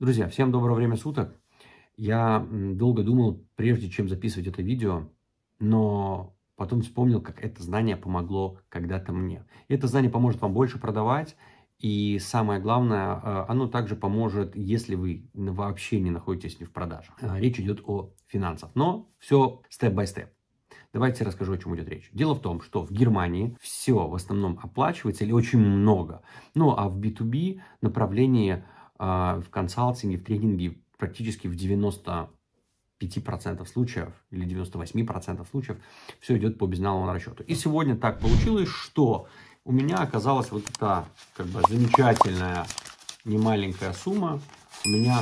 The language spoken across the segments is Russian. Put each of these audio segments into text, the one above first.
Друзья, всем доброго времени суток. Я долго думал, прежде чем записывать это видео, но потом вспомнил, как это знание помогло когда-то мне. это знание поможет вам больше продавать, и самое главное, а, оно также поможет, если вы вообще не находитесь не в продажах. А, речь идет о финансах, но все степ-бай-степ. Давайте расскажу, о чем идет речь. Дело в том, что в Германии все в основном оплачивается или очень много. Ну, а в B2B направлении а, в консалтинге, в тренинге практически в 90 5% случаев или 98% случаев все идет по безналовому расчету. И сегодня так получилось, что у меня оказалась вот эта как бы замечательная немаленькая сумма у меня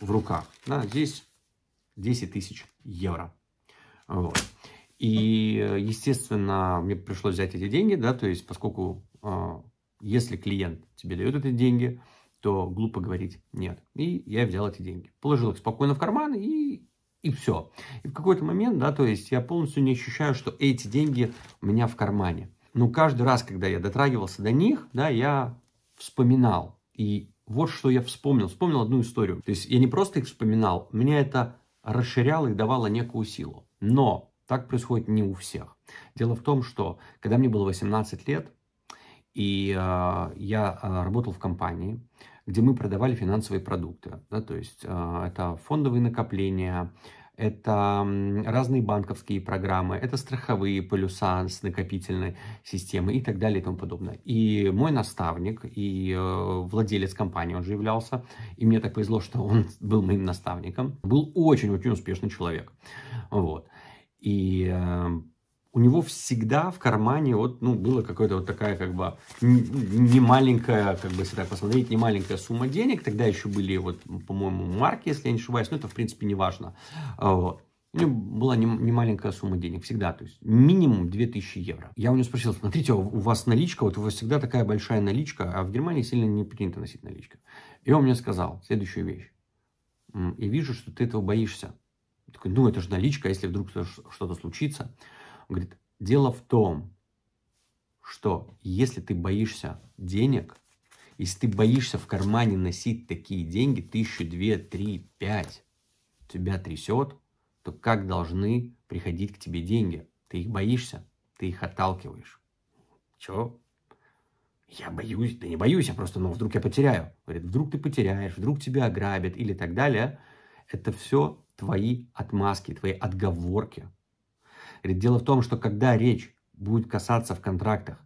в руках. Да, здесь 10 тысяч евро. Вот. И, естественно, мне пришлось взять эти деньги, да, то есть, поскольку э, если клиент тебе дает эти деньги, то глупо говорить нет. И я взял эти деньги. Положил их спокойно в карман и, и все. И в какой-то момент, да, то есть я полностью не ощущаю, что эти деньги у меня в кармане. Но каждый раз, когда я дотрагивался до них, да, я вспоминал. И вот что я вспомнил. Вспомнил одну историю. То есть я не просто их вспоминал, меня это расширяло и давало некую силу. Но так происходит не у всех. Дело в том, что когда мне было 18 лет, и э, я а, работал в компании, где мы продавали финансовые продукты. Да, то есть э, это фондовые накопления, это разные банковские программы, это страховые полюса с накопительной системой и так далее и тому подобное. И мой наставник и э, владелец компании он же являлся, и мне так повезло, что он был моим наставником, был очень-очень успешный человек. Вот. И э, у него всегда в кармане вот, ну, было какое-то вот такая как бы не маленькая, как бы, если так посмотреть, не маленькая сумма денег. Тогда еще были вот, по-моему, марки, если я не ошибаюсь, но это, в принципе, не важно. А, у него была немаленькая не сумма денег всегда, то есть минимум 2000 евро. Я у него спросил, смотрите, а у вас наличка, вот у вас всегда такая большая наличка, а в Германии сильно не принято носить наличка. И он мне сказал следующую вещь. И вижу, что ты этого боишься. Я такой, ну, это же наличка, если вдруг что-то случится говорит, дело в том, что если ты боишься денег, если ты боишься в кармане носить такие деньги, тысячу, две, три, пять, тебя трясет, то как должны приходить к тебе деньги? Ты их боишься, ты их отталкиваешь. Чё? Я боюсь, да не боюсь, я просто, ну, вдруг я потеряю. Говорит, вдруг ты потеряешь, вдруг тебя ограбят или так далее. Это все твои отмазки, твои отговорки, Говорит, дело в том, что когда речь будет касаться в контрактах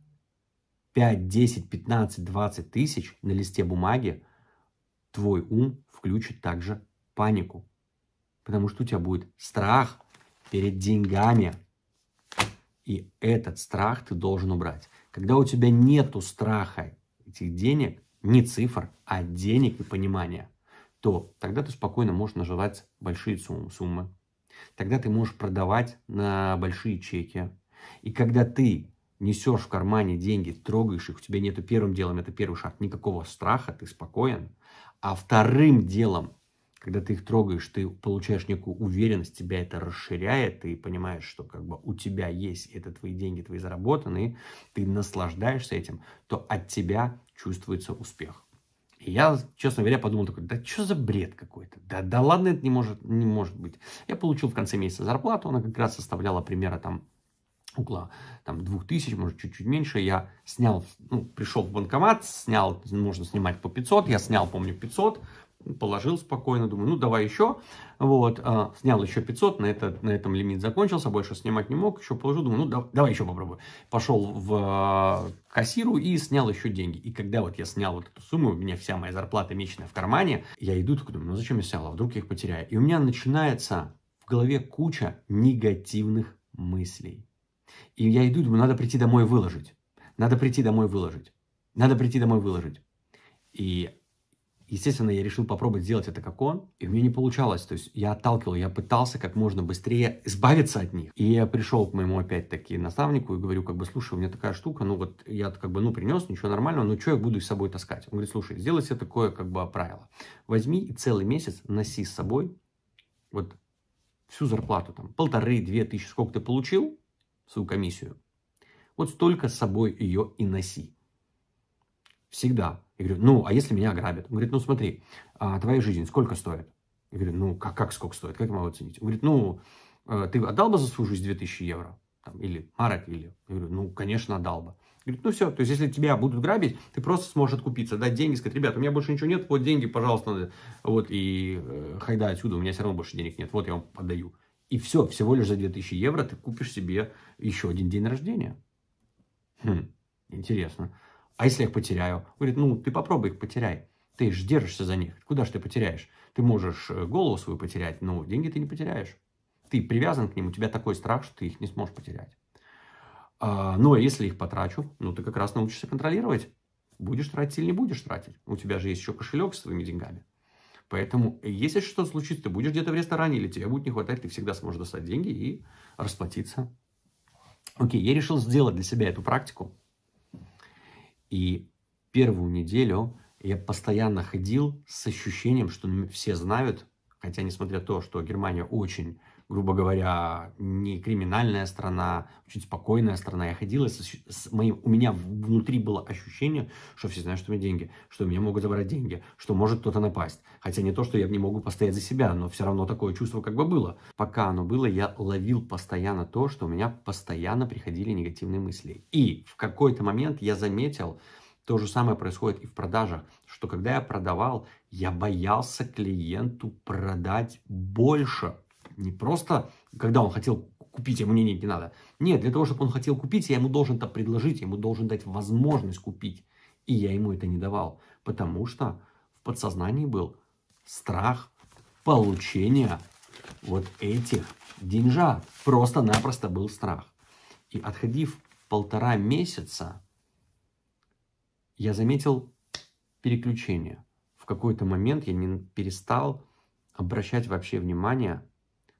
5, 10, 15, 20 тысяч на листе бумаги, твой ум включит также панику. Потому что у тебя будет страх перед деньгами. И этот страх ты должен убрать. Когда у тебя нету страха этих денег, не цифр, а денег и понимания, то тогда ты спокойно можешь наживать большие суммы тогда ты можешь продавать на большие чеки. И когда ты несешь в кармане деньги, трогаешь их, у тебя нету первым делом, это первый шаг, никакого страха, ты спокоен. А вторым делом, когда ты их трогаешь, ты получаешь некую уверенность, тебя это расширяет, ты понимаешь, что как бы у тебя есть, это твои деньги, твои заработанные, ты наслаждаешься этим, то от тебя чувствуется успех. И я, честно говоря, подумал такой, да что за бред какой-то? Да, да ладно, это не может, не может быть. Я получил в конце месяца зарплату, она как раз составляла примерно там около там, 2000, может, чуть-чуть меньше, я снял, ну, пришел в банкомат, снял, можно снимать по 500, я снял, помню, 500, положил спокойно, думаю, ну давай еще, вот, а, снял еще 500, на, это, на этом лимит закончился, больше снимать не мог, еще положил, думаю, ну да, давай еще попробую. Пошел в а, кассиру и снял еще деньги. И когда вот я снял вот эту сумму, у меня вся моя зарплата месячная в кармане, я иду, так думаю, ну зачем я снял, а вдруг я их потеряю. И у меня начинается в голове куча негативных мыслей. И я иду, думаю, надо прийти домой выложить, надо прийти домой выложить, надо прийти домой выложить. И Естественно, я решил попробовать сделать это как он, и у меня не получалось. То есть я отталкивал, я пытался как можно быстрее избавиться от них. И я пришел к моему опять-таки наставнику и говорю, как бы, слушай, у меня такая штука, ну вот я как бы, ну, принес, ничего нормального, но что я буду с собой таскать? Он говорит, слушай, сделай себе такое как бы правило. Возьми и целый месяц носи с собой вот всю зарплату, там, полторы-две тысячи, сколько ты получил, свою комиссию, вот столько с собой ее и носи. Всегда. Я говорю, ну, а если меня ограбят? Он говорит, ну, смотри, а твоя жизнь сколько стоит? Я говорю, ну, как, как сколько стоит? Как я могу оценить? Он говорит, ну, э, ты отдал бы за свою жизнь 2000 евро? Там, или марок, или... Я говорю, ну, конечно, отдал бы. Говорит, ну все, то есть если тебя будут грабить, ты просто сможешь купиться, дать деньги, сказать, ребят, у меня больше ничего нет, вот деньги, пожалуйста, вот, и э, хайда отсюда, у меня все равно больше денег нет, вот я вам подаю. И все, всего лишь за 2000 евро ты купишь себе еще один день рождения. Хм, интересно. А если я их потеряю? Говорит, ну, ты попробуй их потеряй. Ты же держишься за них. Куда же ты потеряешь? Ты можешь э, голову свою потерять, но деньги ты не потеряешь. Ты привязан к ним, у тебя такой страх, что ты их не сможешь потерять. А, ну а если их потрачу, ну, ты как раз научишься контролировать. Будешь тратить или не будешь тратить. У тебя же есть еще кошелек с твоими деньгами. Поэтому, э, если что-то случится, ты будешь где-то в ресторане или тебе будет не хватать, ты всегда сможешь достать деньги и расплатиться. Окей, я решил сделать для себя эту практику. И первую неделю я постоянно ходил с ощущением, что все знают, Хотя, несмотря на то, что Германия очень, грубо говоря, не криминальная страна, очень спокойная страна, я ходила с, с моим... У меня внутри было ощущение, что все знают, что у меня деньги, что у меня могут забрать деньги, что может кто-то напасть. Хотя не то, что я не могу постоять за себя, но все равно такое чувство как бы было. Пока оно было, я ловил постоянно то, что у меня постоянно приходили негативные мысли. И в какой-то момент я заметил, то же самое происходит и в продажах, что когда я продавал, я боялся клиенту продать больше. Не просто, когда он хотел купить, ему не, не, не надо. Нет, для того, чтобы он хотел купить, я ему должен это предложить, я ему должен дать возможность купить. И я ему это не давал, потому что в подсознании был страх получения вот этих деньжат. Просто-напросто был страх. И отходив полтора месяца, я заметил переключение – в какой-то момент я не перестал обращать вообще внимание,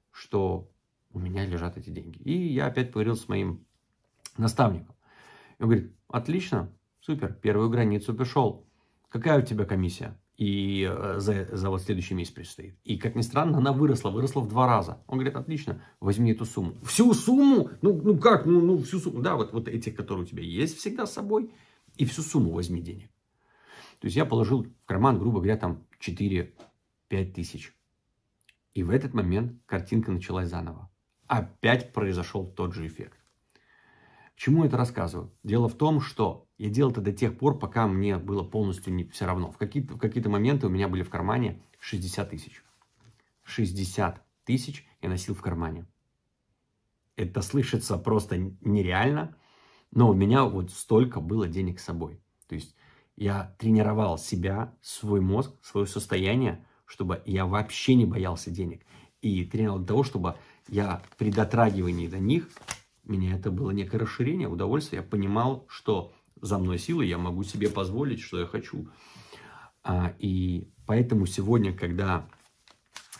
что у меня лежат эти деньги. И я опять поговорил с моим наставником. он говорит, отлично, супер, первую границу пришел. Какая у тебя комиссия? И э, за, за вот следующий месяц предстоит. И, как ни странно, она выросла, выросла в два раза. Он говорит, отлично, возьми эту сумму. Всю сумму? Ну, ну как, ну, ну всю сумму. Да, вот, вот эти, которые у тебя есть всегда с собой. И всю сумму возьми денег. То есть я положил в карман, грубо говоря, там 4-5 тысяч. И в этот момент картинка началась заново. Опять произошел тот же эффект. К чему это рассказываю? Дело в том, что я делал это до тех пор, пока мне было полностью не все равно. В какие-то, в какие-то моменты у меня были в кармане 60 тысяч. 60 тысяч я носил в кармане. Это слышится просто нереально, но у меня вот столько было денег с собой. То есть я тренировал себя, свой мозг, свое состояние, чтобы я вообще не боялся денег. И тренировал для того, чтобы я при дотрагивании до них, меня это было некое расширение, удовольствие. Я понимал, что за мной силы, я могу себе позволить, что я хочу. А, и поэтому сегодня, когда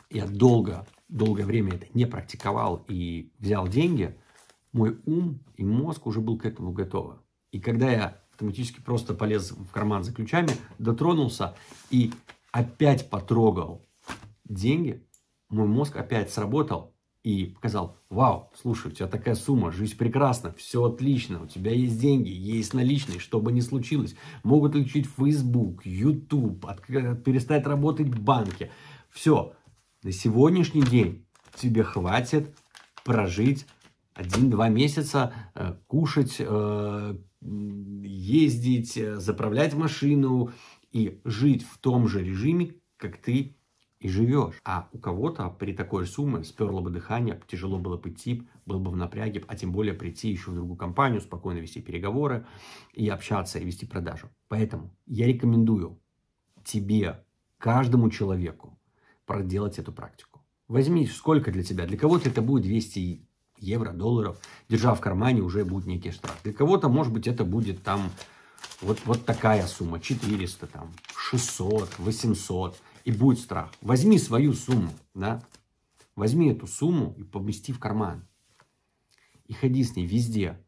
я долго, долгое время это не практиковал и взял деньги, мой ум и мозг уже был к этому готовы. И когда я автоматически просто полез в карман за ключами, дотронулся и опять потрогал деньги, мой мозг опять сработал и показал, вау, слушай, у тебя такая сумма, жизнь прекрасна, все отлично, у тебя есть деньги, есть наличные, что бы ни случилось, могут лечить Facebook, YouTube, от, перестать работать банки, все, на сегодняшний день тебе хватит прожить один-два месяца, э, кушать, э, ездить, э, заправлять машину и жить в том же режиме, как ты и живешь. А у кого-то при такой сумме сперло бы дыхание, тяжело было бы идти, был бы в напряге, а тем более прийти еще в другую компанию, спокойно вести переговоры и общаться, и вести продажу. Поэтому я рекомендую тебе, каждому человеку, проделать эту практику. Возьми, сколько для тебя, для кого-то это будет 200 евро, долларов, держа в кармане, уже будет некий штраф. Для кого-то, может быть, это будет там вот, вот такая сумма, 400, там, 600, 800, и будет страх. Возьми свою сумму, да, возьми эту сумму и помести в карман. И ходи с ней везде,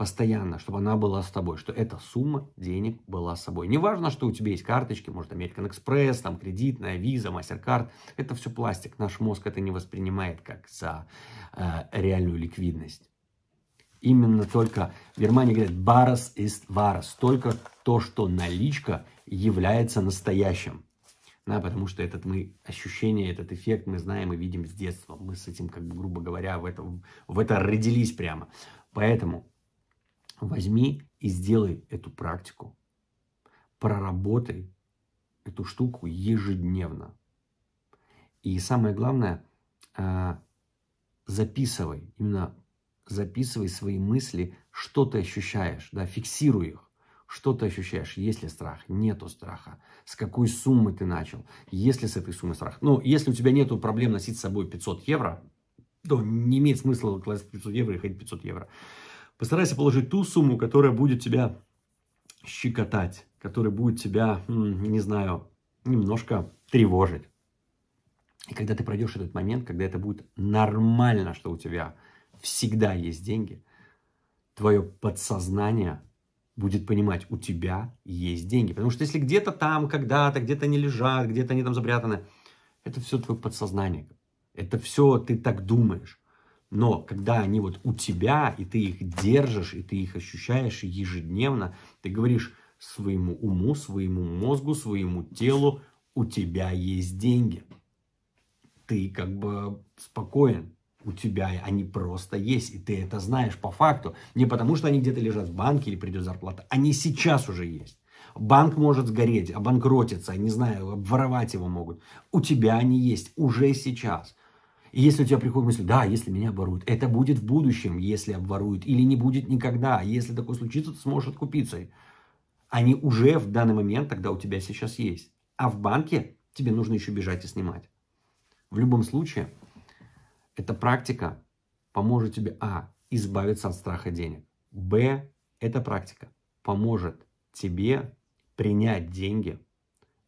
постоянно, чтобы она была с тобой, что эта сумма денег была с собой. Неважно, что у тебя есть карточки, может, American Express, там, кредитная, виза, MasterCard, это все пластик. Наш мозг это не воспринимает как за э, реальную ликвидность. Именно только, в Германии говорят, барос ist варос, только то, что наличка является настоящим. Да, потому что этот мы ощущение, этот эффект мы знаем и видим с детства. Мы с этим, как бы, грубо говоря, в это, в это родились прямо. Поэтому Возьми и сделай эту практику. Проработай эту штуку ежедневно. И самое главное, а, записывай, именно записывай свои мысли, что ты ощущаешь, да, фиксируй их. Что ты ощущаешь? Есть ли страх? Нету страха. С какой суммы ты начал? Есть ли с этой суммы страх? Ну, если у тебя нету проблем носить с собой 500 евро, то не имеет смысла класть 500 евро и ходить 500 евро. Постарайся положить ту сумму, которая будет тебя щекотать, которая будет тебя, не знаю, немножко тревожить. И когда ты пройдешь этот момент, когда это будет нормально, что у тебя всегда есть деньги, твое подсознание будет понимать, у тебя есть деньги. Потому что если где-то там, когда-то, где-то они лежат, где-то они там запрятаны, это все твое подсознание. Это все ты так думаешь. Но когда они вот у тебя, и ты их держишь, и ты их ощущаешь ежедневно, ты говоришь своему уму, своему мозгу, своему телу, у тебя есть деньги. Ты как бы спокоен, у тебя они просто есть, и ты это знаешь по факту. Не потому, что они где-то лежат в банке или придет зарплата, они сейчас уже есть. Банк может сгореть, обанкротиться, не знаю, обворовать его могут. У тебя они есть уже сейчас. И если у тебя приходит мысль, да, если меня обворуют, это будет в будущем, если обворуют, или не будет никогда. Если такое случится, ты сможешь откупиться. Они уже в данный момент тогда у тебя сейчас есть. А в банке тебе нужно еще бежать и снимать. В любом случае, эта практика поможет тебе, а, избавиться от страха денег. Б, эта практика поможет тебе принять деньги.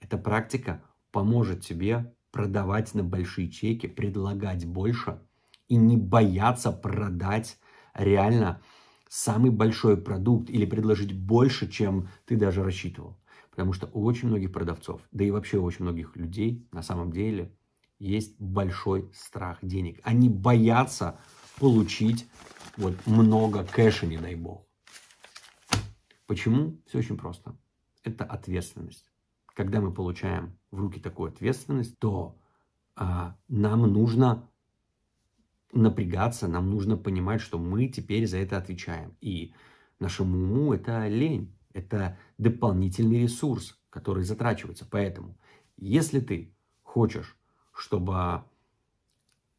Эта практика поможет тебе продавать на большие чеки, предлагать больше и не бояться продать реально самый большой продукт или предложить больше, чем ты даже рассчитывал. Потому что у очень многих продавцов, да и вообще у очень многих людей на самом деле есть большой страх денег. Они боятся получить вот много кэша, не дай бог. Почему? Все очень просто. Это ответственность. Когда мы получаем в руки такую ответственность, то а, нам нужно напрягаться, нам нужно понимать, что мы теперь за это отвечаем. И нашему уму это лень, это дополнительный ресурс, который затрачивается. Поэтому, если ты хочешь, чтобы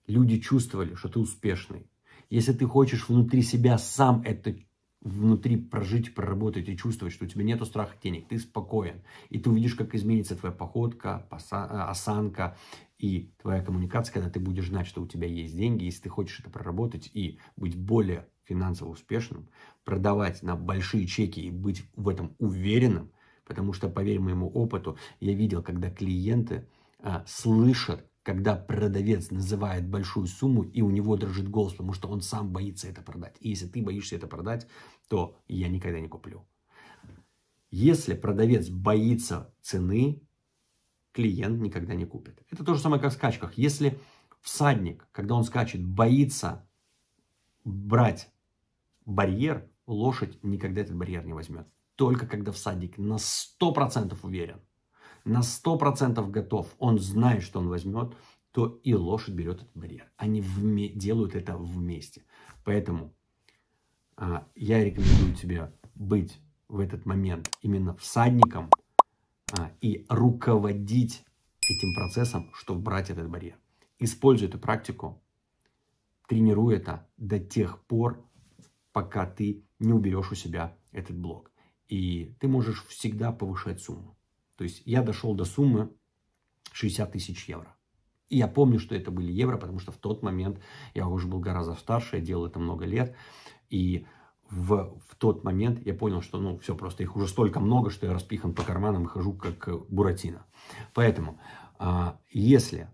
люди чувствовали, что ты успешный, если ты хочешь внутри себя сам это внутри прожить, проработать и чувствовать, что у тебя нету страха денег, ты спокоен. И ты увидишь, как изменится твоя походка, э, осанка и твоя коммуникация, когда ты будешь знать, что у тебя есть деньги, если ты хочешь это проработать и быть более финансово успешным, продавать на большие чеки и быть в этом уверенным, потому что, поверь моему опыту, я видел, когда клиенты а, слышат когда продавец называет большую сумму, и у него дрожит голос, потому что он сам боится это продать. И если ты боишься это продать, то я никогда не куплю. Если продавец боится цены, клиент никогда не купит. Это то же самое, как в скачках. Если всадник, когда он скачет, боится брать барьер, лошадь никогда этот барьер не возьмет. Только когда всадник на 100% уверен – на 100% готов, он знает, что он возьмет, то и лошадь берет этот барьер. Они вме- делают это вместе. Поэтому а, я рекомендую тебе быть в этот момент именно всадником а, и руководить этим процессом, чтобы брать этот барьер. Используй эту практику, тренируй это до тех пор, пока ты не уберешь у себя этот блок. И ты можешь всегда повышать сумму. То есть я дошел до суммы 60 тысяч евро. И я помню, что это были евро, потому что в тот момент я уже был гораздо старше, я делал это много лет. И в, в тот момент я понял, что ну все просто, их уже столько много, что я распихан по карманам и хожу как э, Буратино. Поэтому, а, если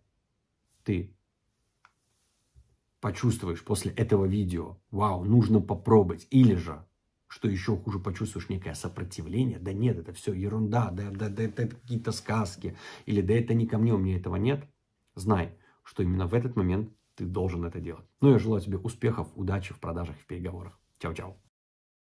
ты почувствуешь после этого видео, вау, нужно попробовать, или же что еще хуже почувствуешь некое сопротивление, да нет, это все ерунда, да, да, да это какие-то сказки, или да это не ко мне, у меня этого нет, знай, что именно в этот момент ты должен это делать. Ну, я желаю тебе успехов, удачи в продажах и в переговорах. Чао-чао.